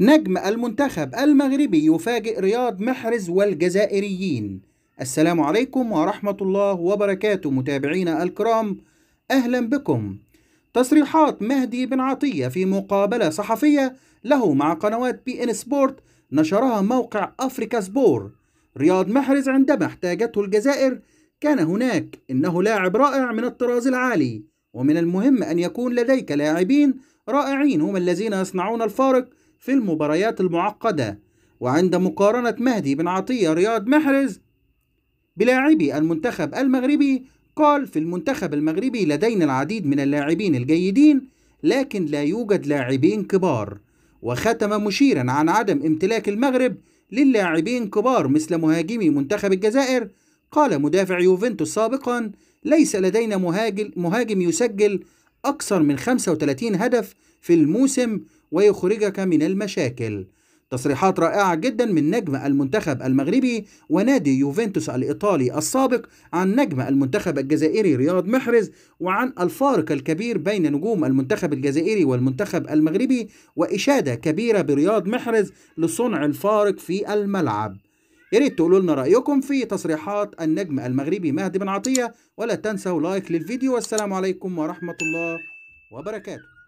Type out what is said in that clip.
نجم المنتخب المغربي يفاجئ رياض محرز والجزائريين السلام عليكم ورحمة الله وبركاته متابعينا الكرام أهلا بكم تصريحات مهدي بن عطية في مقابلة صحفية له مع قنوات بي إن سبورت نشرها موقع أفريكا سبور رياض محرز عندما احتاجته الجزائر كان هناك إنه لاعب رائع من الطراز العالي ومن المهم أن يكون لديك لاعبين رائعين هم الذين يصنعون الفارق في المباريات المعقدة وعند مقارنة مهدي بن عطية رياض محرز بلاعبي المنتخب المغربي قال في المنتخب المغربي لدينا العديد من اللاعبين الجيدين لكن لا يوجد لاعبين كبار وختم مشيرا عن عدم امتلاك المغرب للاعبين كبار مثل مهاجمي منتخب الجزائر قال مدافع يوفنتوس سابقا ليس لدينا مهاجم يسجل أكثر من 35 هدف في الموسم ويخرجك من المشاكل تصريحات رائعة جدا من نجم المنتخب المغربي ونادي يوفنتوس الإيطالي السابق عن نجم المنتخب الجزائري رياض محرز وعن الفارق الكبير بين نجوم المنتخب الجزائري والمنتخب المغربي وإشادة كبيرة برياض محرز لصنع الفارق في الملعب ياريت تقولوا لنا رايكم في تصريحات النجم المغربي مهدي بن عطيه ولا تنسوا لايك للفيديو والسلام عليكم ورحمه الله وبركاته